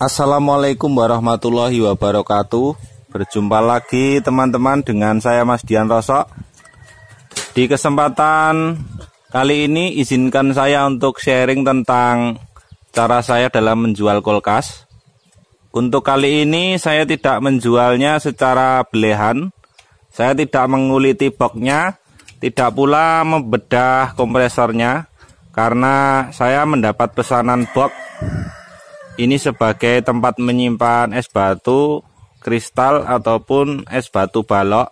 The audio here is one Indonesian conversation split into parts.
Assalamualaikum warahmatullahi wabarakatuh Berjumpa lagi teman-teman dengan saya Mas Dian Rosok Di kesempatan kali ini izinkan saya untuk sharing tentang cara saya dalam menjual kulkas Untuk kali ini saya tidak menjualnya secara belehan Saya tidak menguliti boxnya Tidak pula membedah kompresornya Karena saya mendapat pesanan box ini sebagai tempat menyimpan es batu kristal ataupun es batu balok.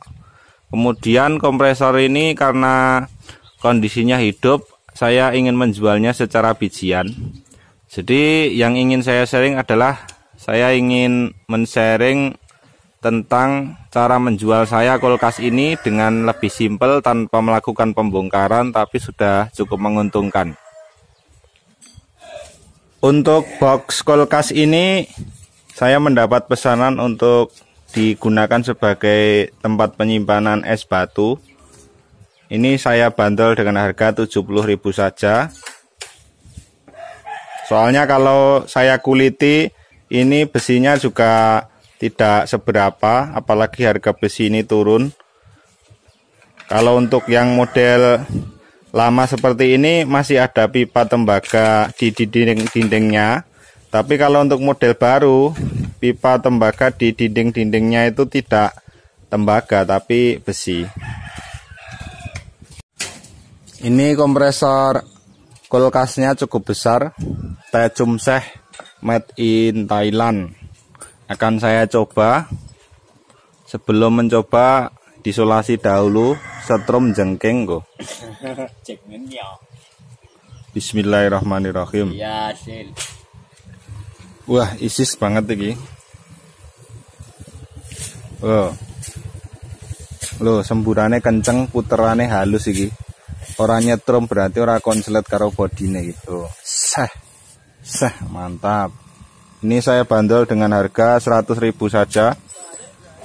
Kemudian kompresor ini karena kondisinya hidup, saya ingin menjualnya secara bijian. Jadi yang ingin saya sharing adalah saya ingin men-sharing tentang cara menjual saya kulkas ini dengan lebih simpel tanpa melakukan pembongkaran tapi sudah cukup menguntungkan. Untuk box kulkas ini saya mendapat pesanan untuk digunakan sebagai tempat penyimpanan es batu. Ini saya bandol dengan harga 70.000 saja. Soalnya kalau saya kuliti ini besinya juga tidak seberapa, apalagi harga besi ini turun. Kalau untuk yang model lama seperti ini masih ada pipa tembaga di dinding-dindingnya tapi kalau untuk model baru pipa tembaga di dinding-dindingnya itu tidak tembaga tapi besi ini kompresor kulkasnya cukup besar Tejum Seh made in Thailand akan saya coba sebelum mencoba disolasi dahulu setrum jengkeng go. Ya. Bismillahirrahmanirrahim. Ya, sil. Wah, isis banget iki. oh. lo semburane kenceng, puterane halus iki. orangnya nyetrum berarti orang konslet karo bodine gitu. Sah. Sah, mantap. Ini saya bandol dengan harga 100.000 saja.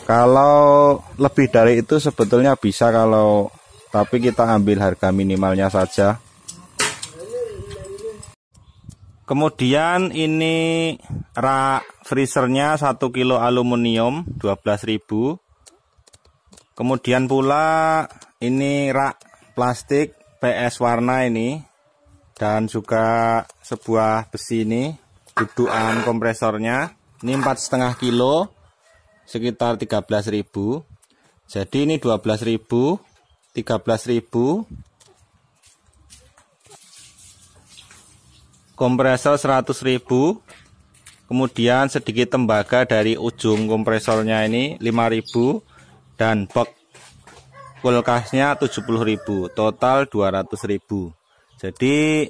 Kalau lebih dari itu sebetulnya bisa kalau tapi kita ambil harga minimalnya saja. Kemudian ini rak freezernya 1 kilo aluminium 12.000. Kemudian pula ini rak plastik PS warna ini dan juga sebuah besi ini dudukan kompresornya ini empat setengah kilo sekitar 13.000. Jadi ini 12.000, 13.000. Kompresor 100.000. Kemudian sedikit tembaga dari ujung kompresornya ini 5.000 dan box kulkasnya 70.000, total 200.000. Jadi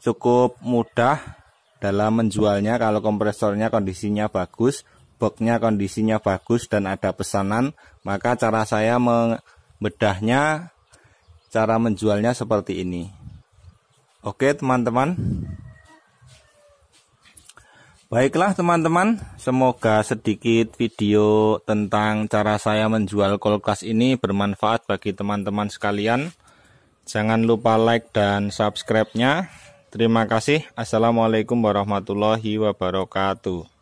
cukup mudah dalam menjualnya kalau kompresornya kondisinya bagus boxnya kondisinya bagus dan ada pesanan, maka cara saya membedahnya, cara menjualnya seperti ini. Oke teman-teman. Baiklah teman-teman, semoga sedikit video tentang cara saya menjual kulkas ini bermanfaat bagi teman-teman sekalian. Jangan lupa like dan subscribe-nya. Terima kasih. Assalamualaikum warahmatullahi wabarakatuh.